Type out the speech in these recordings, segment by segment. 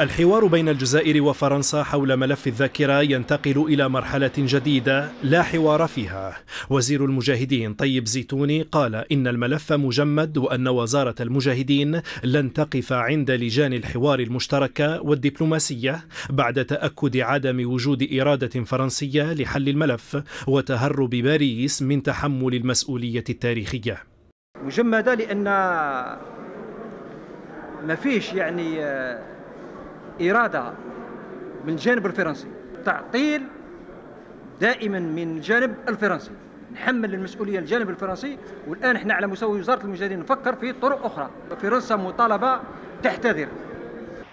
الحوار بين الجزائر وفرنسا حول ملف الذاكرة ينتقل إلى مرحلة جديدة لا حوار فيها وزير المجاهدين طيب زيتوني قال إن الملف مجمد وأن وزارة المجاهدين لن تقف عند لجان الحوار المشتركة والدبلوماسية بعد تأكد عدم وجود إرادة فرنسية لحل الملف وتهرب باريس من تحمل المسؤولية التاريخية مجمدة لأن ما فيش يعني آه، إرادة من الجانب الفرنسي تعطيل دائما من الجانب الفرنسي نحمل المسؤولية الجانب الفرنسي والآن احنا على مستوى وزارة المجاهدين نفكر في طرق أخرى فرنسا مطالبة تحتذر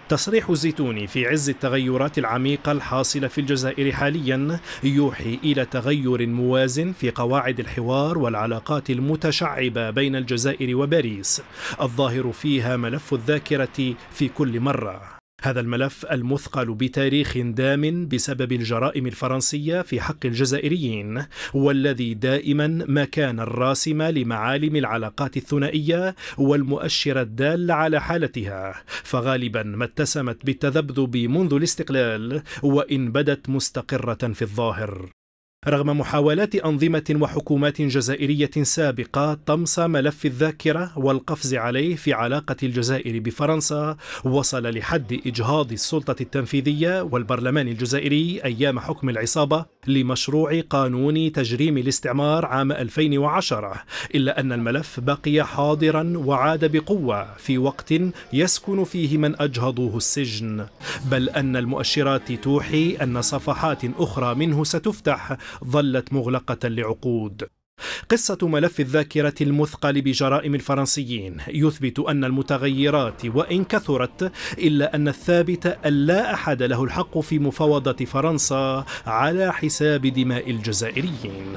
تصريح الزيتوني في عز التغيرات العميقة الحاصلة في الجزائر حاليا يوحي إلى تغير موازن في قواعد الحوار والعلاقات المتشعبة بين الجزائر وباريس الظاهر فيها ملف الذاكرة في كل مرة هذا الملف المثقل بتاريخ دام بسبب الجرائم الفرنسية في حق الجزائريين والذي دائما ما كان الراسم لمعالم العلاقات الثنائية والمؤشر الدال على حالتها فغالبا ما اتسمت بالتذبذب منذ الاستقلال وإن بدت مستقرة في الظاهر رغم محاولات أنظمة وحكومات جزائرية سابقة طمس ملف الذاكرة والقفز عليه في علاقة الجزائر بفرنسا وصل لحد إجهاض السلطة التنفيذية والبرلمان الجزائري أيام حكم العصابة لمشروع قانون تجريم الاستعمار عام 2010 إلا أن الملف بقي حاضرا وعاد بقوة في وقت يسكن فيه من أجهضوه السجن بل أن المؤشرات توحي أن صفحات أخرى منه ستفتح ظلت مغلقة لعقود قصة ملف الذاكرة المثقل بجرائم الفرنسيين يثبت أن المتغيرات وإن كثرت إلا أن الثابت أن لا أحد له الحق في مفاوضة فرنسا على حساب دماء الجزائريين